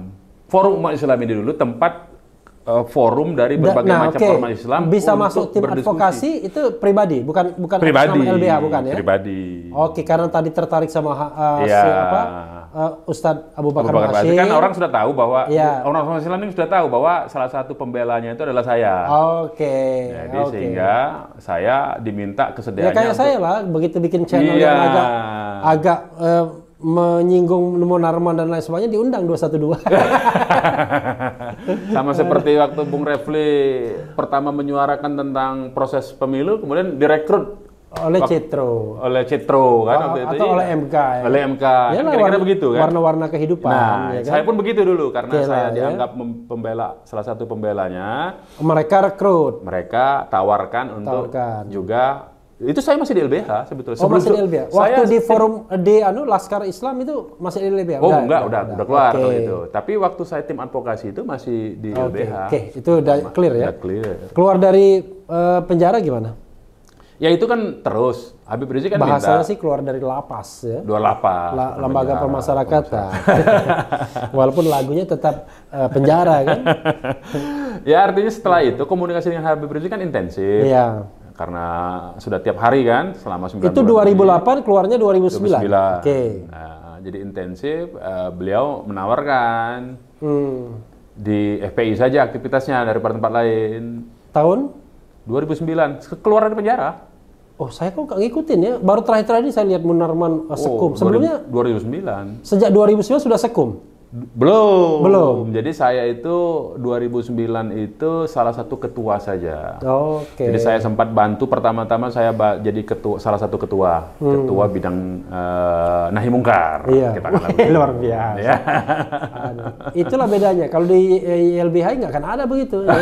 Forum umat Islam ini dulu tempat uh, forum dari berbagai nah, macam okay. ormas Islam. Bisa untuk masuk tim berdiskusi. advokasi itu pribadi, bukan bukan pribadi, LBH, bukan ya? Pribadi. Oke, okay, karena tadi tertarik sama uh, eh, yeah. si apa? uh, Ustadz Abu Bakar, Abu Bakar Basir. Kan orang sudah tahu bahwa ya. orang orang Islam ini sudah tahu bahwa salah satu pembelanya itu adalah saya. Oke. Okay. Jadi okay. sehingga saya diminta kesediaannya. Ya kayak untuk... saya lah, begitu bikin channel iya. yang agak agak uh, menyinggung Munarman dan lain sebagainya diundang 212. Sama seperti waktu Bung Refli pertama menyuarakan tentang proses pemilu, kemudian direkrut oleh Cetro oleh Cetro kan oh, waktu atau itu, iya. oleh MK ya. oleh MK kira-kira begitu kan warna-warna kehidupan nah ya kan? saya pun begitu dulu karena Kira, saya ya. dianggap ya? pembela salah satu pembelanya mereka rekrut mereka tawarkan untuk tawarkan. juga itu saya masih di LBH sebetulnya. Oh, masih di LBH. Waktu saya, di forum di anu Laskar Islam itu masih di LBH. Oh, enggak, enggak, udah, udah, udah keluar okay. itu. Tapi waktu saya tim advokasi itu masih di okay. LBH. Oke, okay. itu udah clear ya. Udah clear. Keluar dari uh, penjara gimana? Ya itu kan terus. Habib Rizik kan bahasanya minta, sih keluar dari lapas ya. Dua lapas. La, lembaga pemasyarakatan. Walaupun lagunya tetap uh, penjara kan. ya artinya setelah itu komunikasi dengan Habib Rizik kan intensif. Iya. Karena sudah tiap hari kan selama 9 Itu 2008 ini. keluarnya 2009. 2009. Oke. Okay. Nah, jadi intensif uh, beliau menawarkan hmm. di FPI saja aktivitasnya dari tempat lain. Tahun 2009 keluar dari penjara Oh, saya kok nggak ngikutin ya. Baru terakhir-terakhir ini saya lihat Munarman uh, sekum. Oh, Sebelumnya 2009. Sejak 2009 sudah sekum. Belum. Belum. Jadi saya itu 2009 itu salah satu ketua saja. Oh, Oke. Okay. Jadi saya sempat bantu pertama-tama saya jadi ketua salah satu ketua, hmm. ketua bidang uh, nahi mungkar. Iya. Kita Luar biasa. Ya. Itulah bedanya. Kalau di Lbh nggak akan ada begitu. Ya.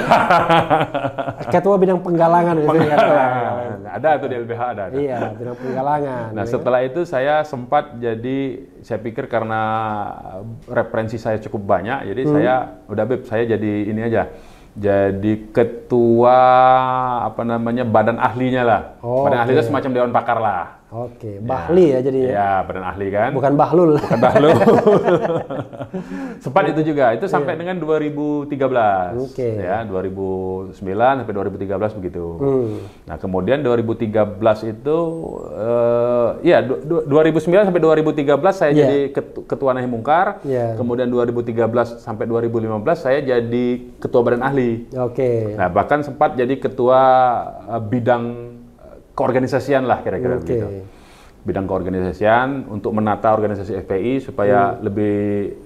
ketua bidang penggalangan gitu penggalangan. Ada tuh di LBH ada. ada. Iya, bidang penggalangan. Nah, ya. setelah itu saya sempat jadi saya pikir karena eh, referensi saya cukup banyak, jadi hmm. saya udah beb saya jadi ini aja. Jadi ketua apa namanya badan ahlinya lah. Oh, badan okay. ahlinya semacam dewan pakar lah. Oke, Bahli ya, ya jadi ya. ya badan ahli kan. Bukan Bahlul. Bukan Bahlul. Sempat itu juga. Itu sampai iya. ya. dengan 2013. Oke. Okay. Ya, 2009 sampai 2013 begitu. Hmm. Nah, kemudian 2013 itu uh, ya 2009 sampai 2013 saya ya. jadi ketua Nahi Mungkar. Ya. Kemudian 2013 sampai 2015 saya jadi ketua badan ahli. Oke. Okay. Nah, bahkan sempat jadi ketua eh, bidang keorganisasian lah kira-kira okay. begitu bidang keorganisasian untuk menata organisasi FPI supaya hmm. lebih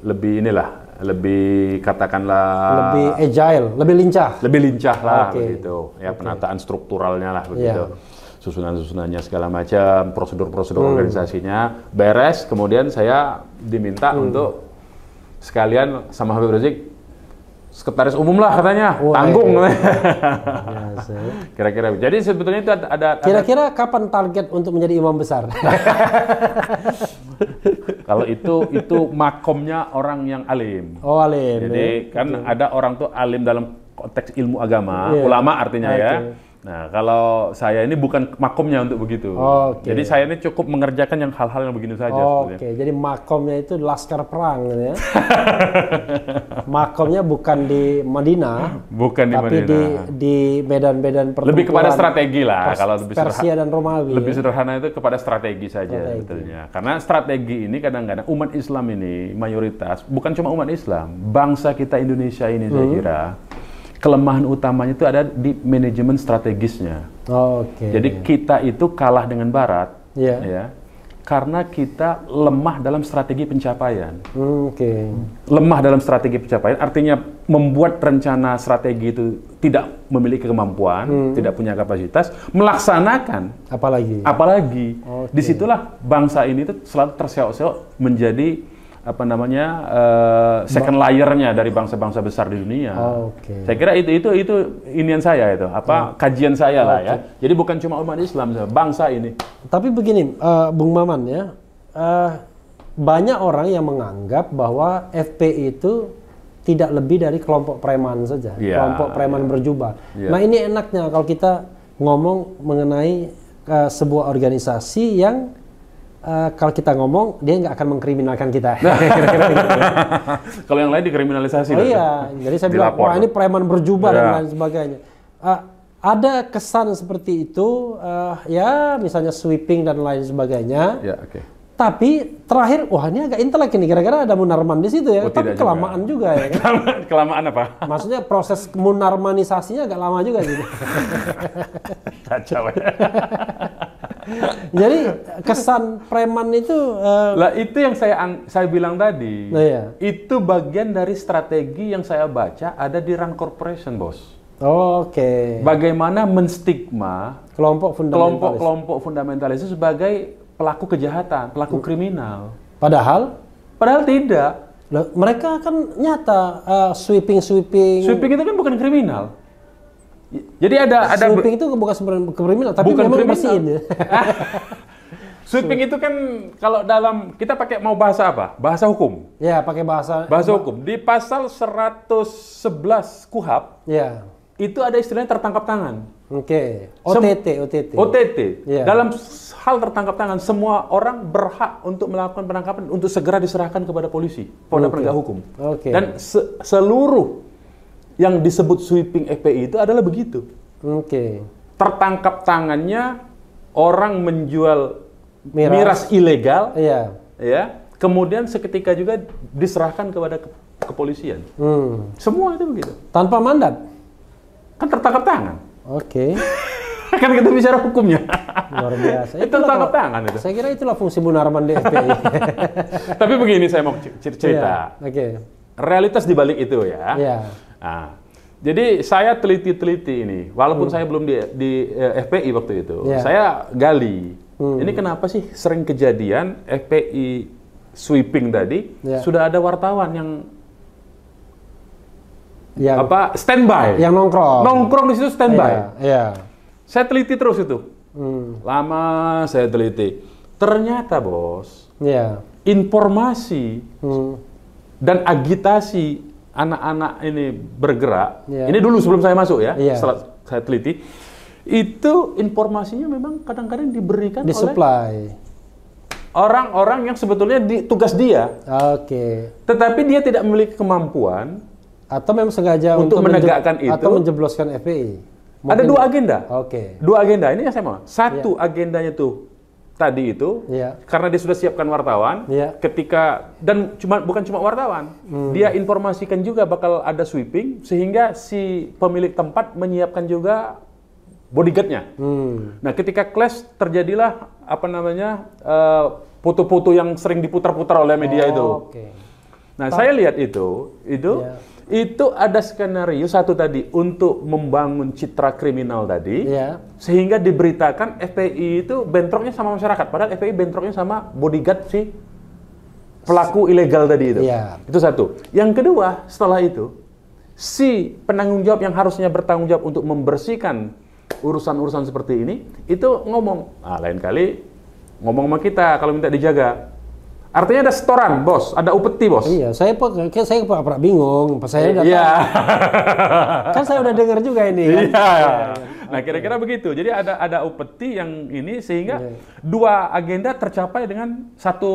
lebih inilah lebih katakanlah lebih agile, lebih lincah. Lebih lincah lah okay. begitu. Ya okay. penataan strukturalnya lah begitu. Yeah. Susunan-susunannya segala macam, prosedur-prosedur hmm. organisasinya beres kemudian saya diminta hmm. untuk sekalian sama Habib Rizik sekretaris umum lah katanya oh, tanggung iya. kira-kira jadi sebetulnya itu ada kira-kira kapan target untuk menjadi imam besar kalau itu itu makomnya orang yang alim oh alim jadi ya. kan ada orang tuh alim dalam konteks ilmu agama yeah. ulama artinya okay. ya Nah, kalau saya ini bukan makomnya untuk begitu. Oh, okay. Jadi saya ini cukup mengerjakan yang hal-hal yang begini saja. Oke, okay. jadi makomnya itu laskar perang, gitu ya. makomnya bukan di Madinah, bukan di tapi Madinah. di medan-medan pertempuran. Lebih kepada strategi lah, Pers kalau lebih Persia dan Romawi. Lebih ya? sederhana itu kepada strategi saja strategi. sebetulnya. Karena strategi ini kadang-kadang umat Islam ini mayoritas bukan cuma umat Islam, bangsa kita Indonesia ini hmm. saya kira kelemahan utamanya itu ada di manajemen strategisnya. Oh, Oke. Okay. Jadi kita itu kalah dengan Barat, yeah. ya, karena kita lemah dalam strategi pencapaian. Oke. Okay. Lemah dalam strategi pencapaian artinya membuat rencana strategi itu tidak memiliki kemampuan, hmm. tidak punya kapasitas, melaksanakan. Apalagi. Apalagi. Okay. Disitulah bangsa ini itu selalu terseok-seok menjadi apa namanya uh, second layernya dari bangsa-bangsa besar di dunia. Oh, okay. Saya kira itu itu itu inian saya itu apa oh. kajian saya lah okay. ya. Jadi bukan cuma umat Islam, bangsa ini. Tapi begini, uh, Bung Maman ya, uh, banyak orang yang menganggap bahwa FPI itu tidak lebih dari kelompok preman saja, yeah, kelompok preman yeah. berjubah. Yeah. Nah ini enaknya kalau kita ngomong mengenai uh, sebuah organisasi yang Eh, kalau kita ngomong, dia nggak akan mengkriminalkan kita. kalau yang lain dikriminalisasi. Oh iya, jadi saya bilang, wah ini preman berjubah ya. dan iya. lain sebagainya. Uh, ada kesan seperti itu, uh, ya misalnya sweeping dan lain sebagainya. Ya, okay. Tapi terakhir, wah ini agak intelek ini, kira-kira ada munarman di situ ya. Oh, Tapi kelamaan juga, juga ya. Kan? kelamaan, apa? Maksudnya proses munarmanisasinya agak lama juga gitu. sih. Kacau ya. Jadi kesan preman itu uh, lah itu yang saya saya bilang tadi. Nah, iya. Itu bagian dari strategi yang saya baca ada di Run Corporation, Bos. Oh, Oke. Okay. Bagaimana menstigma kelompok fundamentalis. kelompok-kelompok fundamentalis itu sebagai pelaku kejahatan, pelaku kriminal. Padahal padahal tidak. Loh, mereka kan nyata uh, eh, sweeping sweeping. Sweeping itu kan bukan kriminal. Jadi ada ada sweeping itu bukan ke kriminal tapi bukan memang bersihin. Ya? sweeping itu kan kalau dalam kita pakai mau bahasa apa? Bahasa hukum. Ya, pakai bahasa bahasa hukum. Di pasal 111 KUHAP. Ya. Itu ada istilahnya tertangkap tangan. Oke. Okay. OTT, OTT. OTT. Ya. Dalam hal tertangkap tangan, semua orang berhak untuk melakukan penangkapan untuk segera diserahkan kepada polisi, polda okay. penegak hukum. Oke. Okay. Dan se seluruh yang disebut sweeping FPI itu adalah begitu. Oke. Okay. Tertangkap tangannya orang menjual miras, miras ilegal. Iya. Ya. Kemudian seketika juga diserahkan kepada ke kepolisian. Hmm. Semua itu begitu. Tanpa mandat. Kan tertangkap tangan. Oke. Okay. kan kita bicara hukumnya. Luar biasa. Itu tertangkap tangan itu. Saya kira itulah fungsi Munarman di FPI. Tapi begini saya mau cerita. Iya. Oke. Okay. Realitas di balik itu ya. Iya Nah, jadi saya teliti-teliti ini, walaupun hmm. saya belum di, di eh, FPI waktu itu, yeah. saya gali. Hmm. Ini kenapa sih sering kejadian FPI sweeping tadi yeah. sudah ada wartawan yang yang apa standby, yang nongkrong, nongkrong di situ standby. Yeah. Yeah. Saya teliti terus itu, hmm. lama saya teliti. Ternyata bos, yeah. informasi hmm. dan agitasi anak-anak ini bergerak, yeah. ini dulu sebelum saya masuk ya, yeah. setelah saya teliti, itu informasinya memang kadang-kadang diberikan supply oleh orang-orang yang sebetulnya di, tugas dia. Oke. Okay. Tetapi dia tidak memiliki kemampuan atau memang sengaja untuk, untuk menegakkan itu atau menjebloskan FPI. Mungkin ada dua agenda. Oke. Okay. Dua agenda ini yang saya mau. Satu yeah. agendanya tuh tadi itu yeah. karena dia sudah siapkan wartawan yeah. ketika dan cuma bukan cuma wartawan hmm. dia informasikan juga bakal ada sweeping sehingga si pemilik tempat menyiapkan juga bodyguardnya hmm. nah ketika clash terjadilah apa namanya eh, foto-foto uh, yang sering diputar-putar oleh media oh, itu okay. nah Ta saya lihat itu itu yeah itu ada skenario satu tadi untuk membangun citra kriminal tadi yeah. sehingga diberitakan FPI itu bentroknya sama masyarakat padahal FPI bentroknya sama bodyguard si pelaku ilegal tadi itu yeah. itu satu yang kedua setelah itu si penanggung jawab yang harusnya bertanggung jawab untuk membersihkan urusan-urusan seperti ini itu ngomong nah, lain kali ngomong sama kita kalau minta dijaga Artinya ada setoran, bos. Ada upeti, bos. Iya, saya kan saya pernah bingung. Pas saya udah Iya. kan saya udah dengar juga ini. Kan? Iya. iya, iya. Nah, kira-kira okay. begitu. Jadi ada ada upeti yang ini sehingga okay. Iya. dua agenda tercapai dengan satu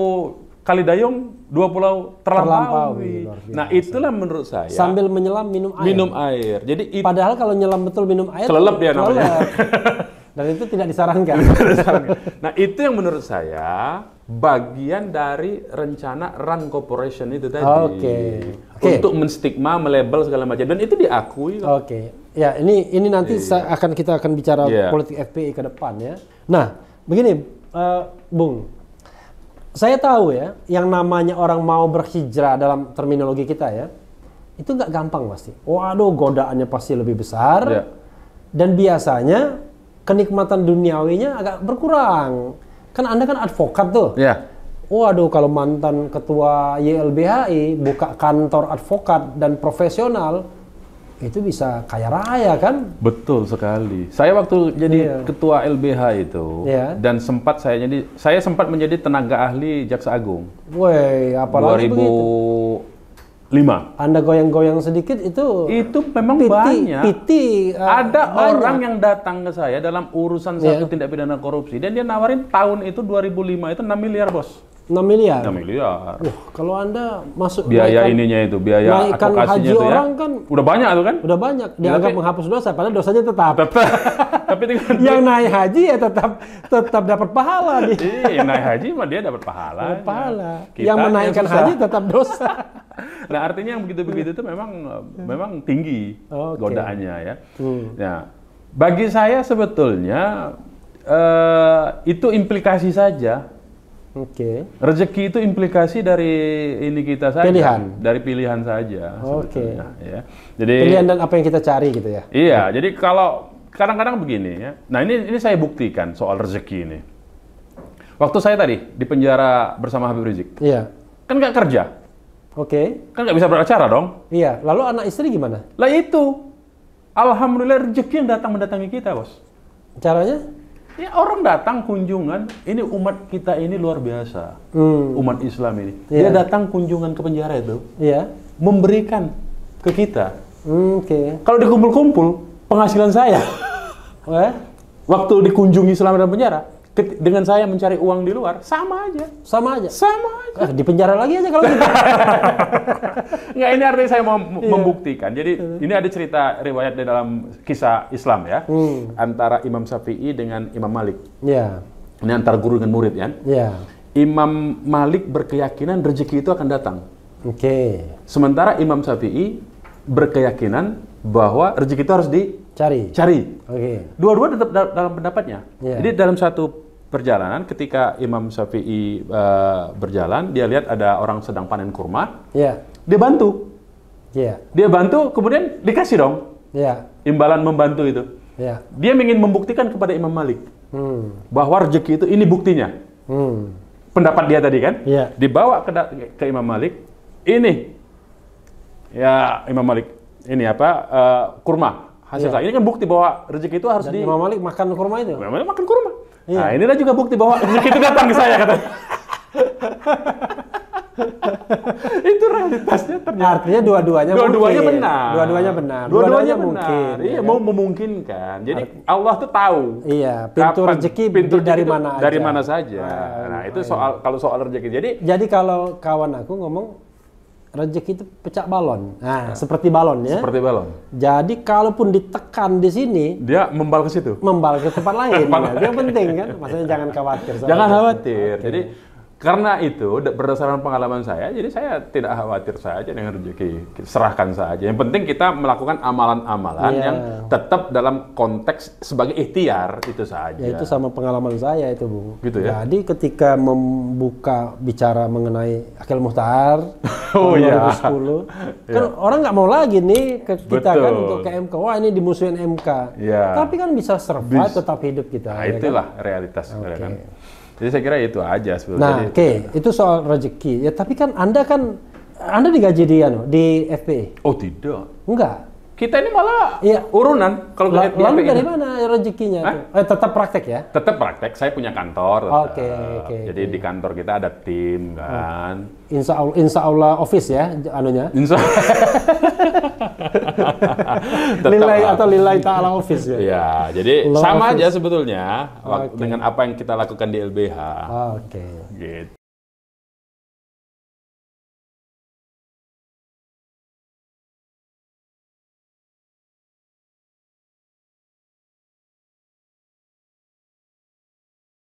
kali dayung dua pulau terlampaui. terlampaui nah itulah menurut saya. Sambil menyelam minum air. Minum air. Jadi it... padahal kalau nyelam betul minum air. Kelelep dia namanya. Dan itu tidak disarankan. nah itu yang menurut saya bagian dari rencana run corporation itu tadi. Oke. Okay. Okay. Untuk menstigma, melebel segala macam dan itu diakui. Oke. Okay. Ya, ini ini nanti yeah. akan kita akan bicara yeah. politik FPI ke depan ya. Nah, begini uh, Bung. Saya tahu ya, yang namanya orang mau berhijrah dalam terminologi kita ya, itu nggak gampang pasti. Waduh, godaannya pasti lebih besar. Yeah. Dan biasanya kenikmatan duniawinya agak berkurang Kan Anda kan advokat tuh. Iya. Waduh, kalau mantan ketua YLBHI buka kantor advokat dan profesional, itu bisa kaya raya kan? Betul sekali. Saya waktu jadi iya. ketua LBH itu iya. dan sempat saya jadi saya sempat menjadi tenaga ahli Jaksa Agung. Woi, apalagi 2000 begitu lima. Anda goyang-goyang sedikit itu itu memang piti, banyak. Piti, uh, Ada banyak. orang yang datang ke saya dalam urusan iya. satu yeah. tindak pidana korupsi dan dia nawarin tahun itu 2005 itu 6 miliar, Bos. 6 miliar. 6 miliar. Wah, kalau Anda masuk biaya naikan, ininya itu, biaya naikkan haji itu ya, orang kan udah banyak tuh kan? Udah banyak. Dianggap iya, menghapus dosa padahal dosanya tetap. Tetap. tapi dengan yang naik haji ya tetap tetap dapat pahala dia. Iya, yang naik haji mah dia dapat pahala. Dapat pahala. Kita yang menaikkan yang haji tetap dosa. nah, artinya yang begitu-begitu itu memang hmm. memang tinggi okay. godaannya ya. Hmm. Nah, bagi saya sebetulnya eh, itu implikasi saja. Oke. Okay. Rezeki itu implikasi dari ini kita saja. Pilihan. Dari pilihan saja. Oke. Okay. Ya. Jadi pilihan dan apa yang kita cari gitu ya. Iya. Hmm. Jadi kalau kadang-kadang begini ya. Nah ini ini saya buktikan soal rezeki ini. Waktu saya tadi di penjara bersama Habib Rizik. Iya. Kan nggak kerja. Oke. Okay. Kan nggak bisa beracara dong. Iya. Lalu anak istri gimana? Lah itu. Alhamdulillah rezeki yang datang mendatangi kita bos. Caranya? Ya orang datang kunjungan. Ini umat kita ini luar biasa. Hmm. Umat Islam ini. Iya. Dia datang kunjungan ke penjara itu. Iya. Memberikan ke kita. Hmm, oke. Okay. Kalau dikumpul-kumpul, penghasilan saya eh? waktu dikunjungi selama dalam penjara dengan saya mencari uang di luar sama aja sama aja sama aja eh, di penjara lagi aja kalau gitu nggak ini artinya saya mau yeah. membuktikan jadi uh. ini ada cerita riwayat di dalam kisah Islam ya hmm. antara Imam Syafi'i dengan Imam Malik ya yeah. ini antar guru dengan murid ya yeah. Imam Malik berkeyakinan rezeki itu akan datang oke okay. sementara Imam Syafi'i berkeyakinan bahwa rezeki itu harus di Cari. Cari. Oke. Okay. Dua-dua tetap dalam pendapatnya. Yeah. Jadi dalam satu perjalanan ketika Imam Syafi'i uh, berjalan, dia lihat ada orang sedang panen kurma. Iya. Yeah. Dia bantu. Iya. Yeah. Dia bantu, kemudian dikasih dong. Iya. Yeah. Imbalan membantu itu. Iya. Dia ingin membuktikan kepada Imam Malik hmm. bahwa rezeki itu ini buktinya. Hmm. Pendapat dia tadi kan? Iya. Dibawa ke, ke Imam Malik. Ini, ya Imam Malik, ini apa? Uh, kurma hasil yeah. Ini kan bukti bahwa rezeki itu harus Dan di... Imam Malik makan kurma itu. Imam Malik makan kurma. Yeah. Nah inilah juga bukti bahwa rezeki itu datang ke saya katanya. itu realitasnya ternyata. Artinya dua-duanya dua-duanya benar. Dua-duanya benar. Dua-duanya dua mungkin. Iya, ya kan? mau memungkinkan. Jadi Art Allah tuh tahu. Iya, pintu rezeki pintu dari mana aja. Dari mana saja. nah, nah, itu iya. soal kalau soal rezeki. Jadi Jadi kalau kawan aku ngomong rezeki itu pecah balon. Nah, nah, seperti balon ya. Seperti balon. Jadi kalaupun ditekan di sini, dia membal ke situ. Membal ke tempat lain. ya. Dia penting kan. Maksudnya jangan khawatir. Jangan khawatir. Jadi karena itu berdasarkan pengalaman saya, jadi saya tidak khawatir saja dengan rezeki, serahkan saja. Yang penting kita melakukan amalan-amalan yeah. yang tetap dalam konteks sebagai ikhtiar itu saja. Ya itu sama pengalaman saya itu bu. Gitu ya. Jadi ketika membuka bicara mengenai Akil Muhtar oh, 2010, iya. kan yeah. orang nggak mau lagi nih ke kita kan Betul. kan untuk ke MK. Wah ini dimusuhin MK. Yeah. Tapi kan bisa survive Bis. tetap hidup kita. Nah, ya kan? itulah ya kan? realitas. Okay. kan? Jadi saya kira itu aja sebenarnya. Nah, oke, okay. itu soal rezeki. Ya tapi kan Anda kan Anda digaji di anu di FPI? Oh, tidak. Enggak. Kita ini malah iya. urunan kalau lihat Lalu dari mana rezekinya? Eh, tetap praktek ya? Tetap praktek. Saya punya kantor. Oke. Okay, okay, Jadi okay. di kantor kita ada tim oh. kan. Insya Allah, insya Allah office ya anunya. Insya lilai atau lilai taala office ya. Ya, Jadi Low sama office. aja sebetulnya okay. dengan apa yang kita lakukan di LBH. Oke. Okay. Gitu.